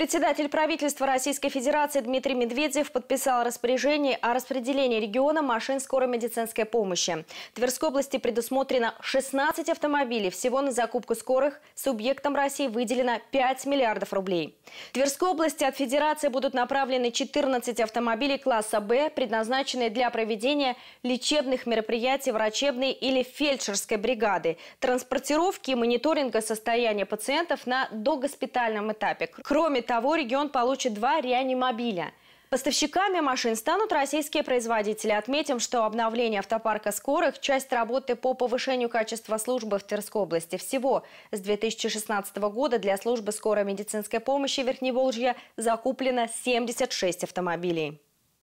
Председатель правительства Российской Федерации Дмитрий Медведев подписал распоряжение о распределении региона машин скорой медицинской помощи. В Тверской области предусмотрено 16 автомобилей. Всего на закупку скорых субъектам России выделено 5 миллиардов рублей. В Тверской области от Федерации будут направлены 14 автомобилей класса «Б», предназначенные для проведения лечебных мероприятий врачебной или фельдшерской бригады, транспортировки и мониторинга состояния пациентов на догоспитальном этапе. Кроме того, регион получит два реанимобиля. Поставщиками машин станут российские производители. Отметим, что обновление автопарка скорых – часть работы по повышению качества службы в Тверской области. Всего с 2016 года для службы скорой медицинской помощи Верхней Верхневолжья закуплено 76 автомобилей.